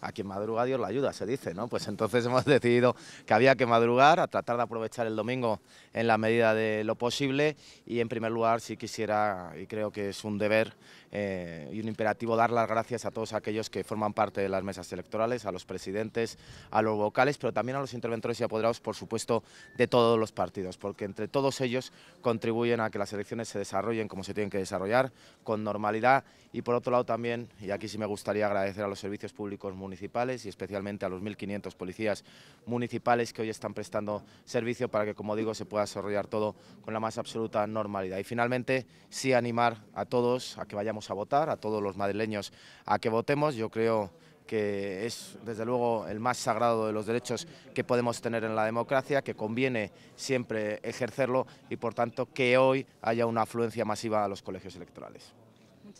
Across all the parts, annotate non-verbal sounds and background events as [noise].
A quien madruga Dios la ayuda, se dice, ¿no? Pues entonces [laughs] hemos decidido que había que madrugar, a tratar de aprovechar el domingo en la medida de lo posible y en primer lugar sí quisiera, y creo que es un deber eh, y un imperativo, dar las gracias a todos aquellos que forman parte de las mesas electorales, a los presidentes, a los vocales, pero también a los interventores y apoderados, por supuesto, de todos los partidos, porque entre todos ellos contribuyen a que las elecciones se desarrollen como se tienen que desarrollar, con normalidad y por otro lado también, y aquí sí me gustaría agradecer a los servicios públicos municipales y especialmente a los 1.500 policías municipales que hoy están prestando servicio para que, como digo, se pueda desarrollar todo con la más absoluta normalidad. Y finalmente, sí animar a todos a que vayamos a votar, a todos los madrileños a que votemos. Yo creo que es desde luego el más sagrado de los derechos que podemos tener en la democracia, que conviene siempre ejercerlo y por tanto que hoy haya una afluencia masiva a los colegios electorales.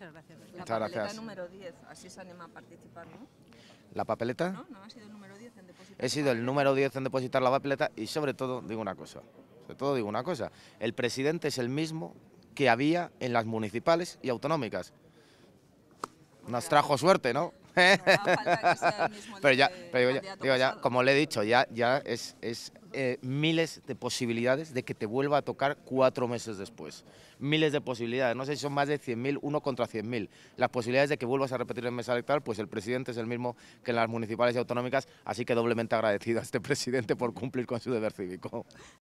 Muchas gracias. La papeleta número 10, así se anima a participar, ¿no? ¿La papeleta? No, no, ha sido el número 10 en depositar. He sido el número 10 en depositar la papeleta y sobre todo digo una cosa, sobre todo digo una cosa, el presidente es el mismo que había en las municipales y autonómicas. Nos trajo suerte, ¿no? [laughs] Ah, pero ya, pero digo, ya, como le he dicho, ya, ya es, eh, miles de posibilidades de que te vuelva a tocar cuatro meses después. Miles de posibilidades, no sé si son más de 100.000, uno contra 100.000. Las posibilidades de que vuelvas a repetir en mesa electoral, pues el presidente es el mismo que en las municipales y autonómicas, así que doblemente agradecido a este [laughs] presidente por cumplir con su deber cívico.